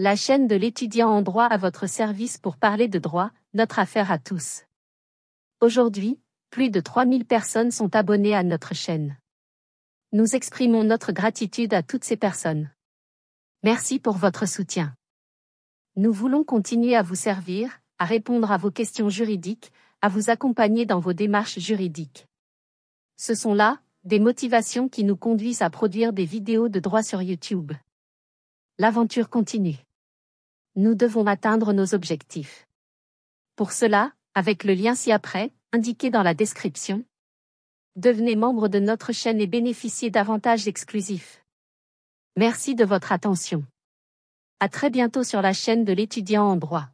la chaîne de l'étudiant en droit à votre service pour parler de droit, notre affaire à tous. Aujourd'hui, plus de 3000 personnes sont abonnées à notre chaîne. Nous exprimons notre gratitude à toutes ces personnes. Merci pour votre soutien. Nous voulons continuer à vous servir, à répondre à vos questions juridiques, à vous accompagner dans vos démarches juridiques. Ce sont là, des motivations qui nous conduisent à produire des vidéos de droit sur YouTube l'aventure continue nous devons atteindre nos objectifs. Pour cela, avec le lien ci-après, indiqué dans la description, devenez membre de notre chaîne et bénéficiez d'avantages exclusifs. Merci de votre attention. À très bientôt sur la chaîne de l'étudiant en droit.